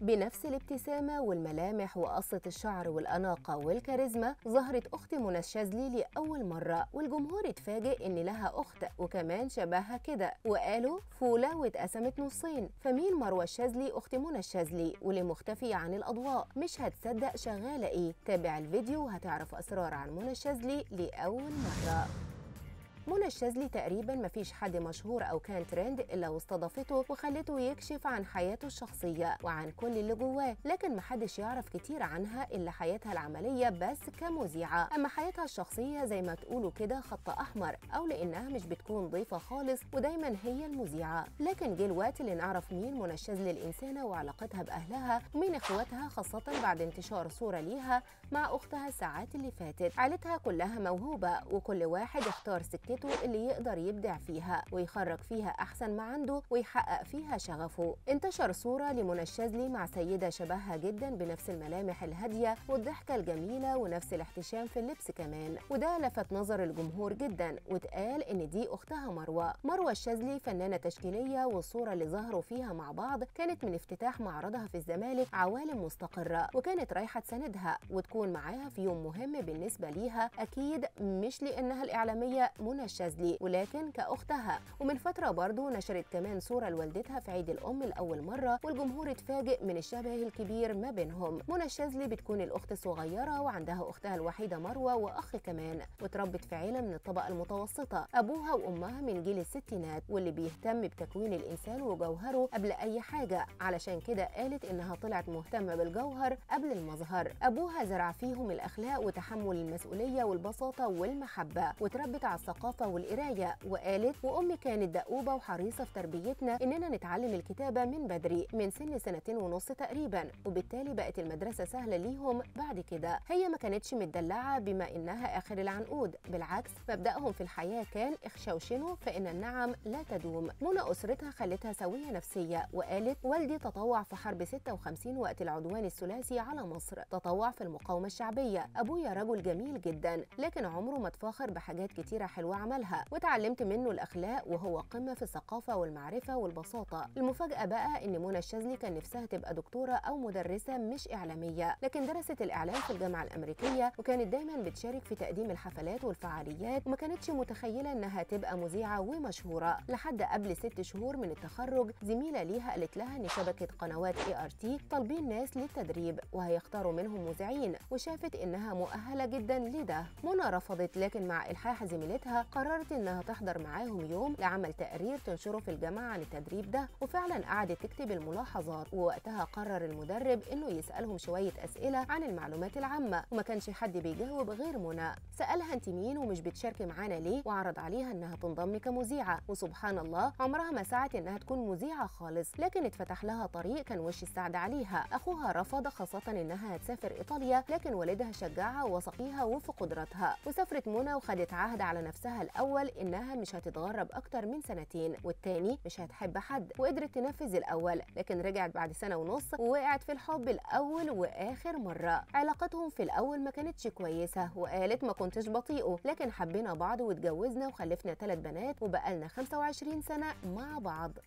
بنفس الابتسامة والملامح وقصة الشعر والأناقة والكاريزما ظهرت أخت منى الشاذلي لأول مرة والجمهور اتفاجئ إن لها أخت وكمان شبهها كده وقالوا فولة واتقسمت نصين فمين مروة الشاذلي أخت منى الشاذلي واللي مختفية عن الأضواء مش هتصدق شغالة إيه تابع الفيديو وهتعرف أسرار عن منى الشاذلي لأول مرة منى الشاذلي تقريبا ما فيش حد مشهور أو كان ترند إلا واستضافته وخلته يكشف عن حياته الشخصية وعن كل اللي جواه لكن محدش يعرف كتير عنها إلا حياتها العملية بس كمذيعة أما حياتها الشخصية زي ما تقولوا كده خط أحمر أو لأنها مش بتكون ضيفة خالص ودايما هي المذيعة لكن جه الوقت اللي نعرف مين منى الشاذلي الإنسانة وعلاقتها بأهلها ومين إخواتها خاصة بعد انتشار صورة ليها مع أختها الساعات اللي فاتت عيلتها كلها موهوبة وكل واحد اختار سكته دنيته اللي يقدر يبدع فيها ويخرج فيها أحسن ما عنده ويحقق فيها شغفه انتشر صورة لمنى الشاذلي مع سيدة شبهها جدا بنفس الملامح الهادية والضحكة الجميلة ونفس الاحتشام في اللبس كمان وده لفت نظر الجمهور جدا واتقال إن دي أختها مروة مروة الشاذلي فنانة تشكيلية والصورة اللي ظهروا فيها مع بعض كانت من افتتاح معرضها في الزمالك عوالم مستقرة وكانت رايحة تساندها وتكون معاها في يوم مهم بالنسبة ليها أكيد مش لأنها الإعلامية منى الشاذلي ولكن كأختها ومن فترة برضه نشرت كمان صورة لوالدتها في عيد الأم لأول مرة والجمهور اتفاجئ من الشبه الكبير ما بينهم منى الشاذلي بتكون الأخت الصغيرة وعندها أختها الوحيدة مروة وأخ كمان وتربت في عيلة من الطبقة المتوسطة أبوها وأمها من جيل الستينات واللي بيهتم بتكوين الإنسان وجوهره قبل أي حاجة علشان كده قالت إنها طلعت مهتمة بالجوهر قبل المظهر أبوها زرع فيهم الأخلاق وتحمل المسؤولية والبساطة والمحبة وتربت على الثقافة الثقافة والقراية وقالت وأمي كانت دؤوبة وحريصة في تربيتنا إننا نتعلم الكتابة من بدري من سن سنتين ونص تقريبا وبالتالي بقت المدرسة سهلة ليهم بعد كده هي ما كانتش متدلعة بما إنها آخر العنقود بالعكس مبدأهم في الحياة كان اخشوشنوا فإن النعم لا تدوم منى أسرتها خلتها سوية نفسية وقالت والدي تطوع في حرب 56 وقت العدوان الثلاثي على مصر تطوع في المقاومة الشعبية أبويا رجل جميل جدا لكن عمره ما اتفاخر بحاجات كتيرة حلوة وعملها وتعلمت منه الاخلاق وهو قمه في الثقافه والمعرفه والبساطه المفاجاه بقى ان منى الشاذلي كان نفسها تبقى دكتوره او مدرسه مش اعلاميه لكن درست الاعلام في الجامعه الامريكيه وكانت دايما بتشارك في تقديم الحفلات والفعاليات وما كانتش متخيله انها تبقى مذيعه ومشهوره لحد قبل ست شهور من التخرج زميله ليها قالت لها ان شبكه قنوات اي ار تي طالبين ناس للتدريب وهيختاروا منهم مذيعين وشافت انها مؤهله جدا لده منى رفضت لكن مع الحاح زميلتها قررت إنها تحضر معاهم يوم لعمل تقرير تنشره في الجامعة عن التدريب ده وفعلا قعدت تكتب الملاحظات ووقتها قرر المدرب إنه يسألهم شوية أسئلة عن المعلومات العامة وما كانش حد بيجاوب غير منى سألها أنت مين ومش بتشاركي معانا ليه وعرض عليها إنها تنضم كمذيعة وسبحان الله عمرها ما سعت إنها تكون مذيعة خالص لكن اتفتح لها طريق كان وش السعد عليها أخوها رفض خاصة إنها هتسافر إيطاليا لكن والدها شجعها فيها وفي قدرتها وسافرت منى وخدت عهد على نفسها الاول انها مش هتتغرب اكتر من سنتين والتاني مش هتحب حد وقدرت تنفذ الاول لكن رجعت بعد سنه ونص ووقعت في الحب الاول واخر مره علاقتهم في الاول ما كانتش كويسه وقالت ما كنتش بطيئه لكن حبينا بعض واتجوزنا وخلفنا ثلاث بنات وبقالنا 25 سنه مع بعض